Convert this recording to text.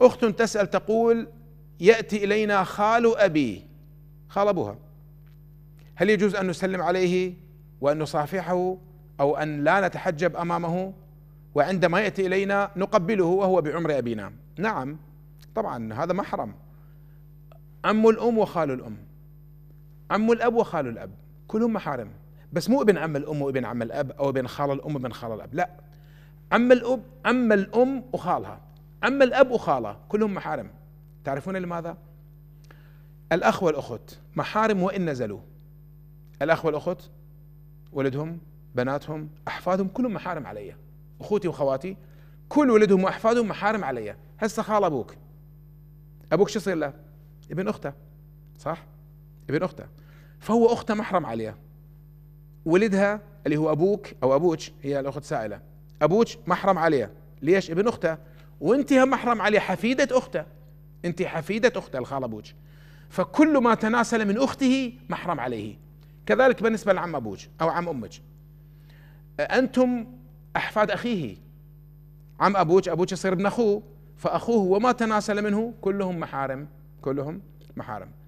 اخت تسال تقول ياتي الينا خال ابي خال ابوها هل يجوز ان نسلم عليه وان نصافحه او ان لا نتحجب امامه وعندما ياتي الينا نقبله وهو بعمر ابينا نعم طبعا هذا محرم عم الام وخال الام عم الاب وخال الاب كلهم محارم بس مو ابن عم الام وابن عم الاب او ابن خال الام وابن خال الاب لا عم الاب عم الام وخالها أما الأب وخالة كلهم محارم تعرفون لماذا؟ الأخ والأخت محارم وإن نزلوا الأخ والأخت ولدهم بناتهم أحفادهم كلهم محارم علي أخوتي وخواتي كل ولدهم وأحفادهم محارم علي هسه خال أبوك أبوك شو يصير له؟ ابن أخته صح؟ ابن أخته فهو أخته محرم عليه ولدها اللي هو أبوك أو أبوك هي الأخت سائلة أبوك محرم عليه ليش ابن أخته وانت محرم عليه حفيدة أخته انت حفيدة أخته الخالة بوج فكل ما تناسل من أخته محرم عليه كذلك بالنسبة لعم أبوج أو عم أمج أنتم أحفاد أخيه عم أبوج أبوج يصير ابن أخوه فأخوه وما تناسل منه كلهم محارم كلهم محارم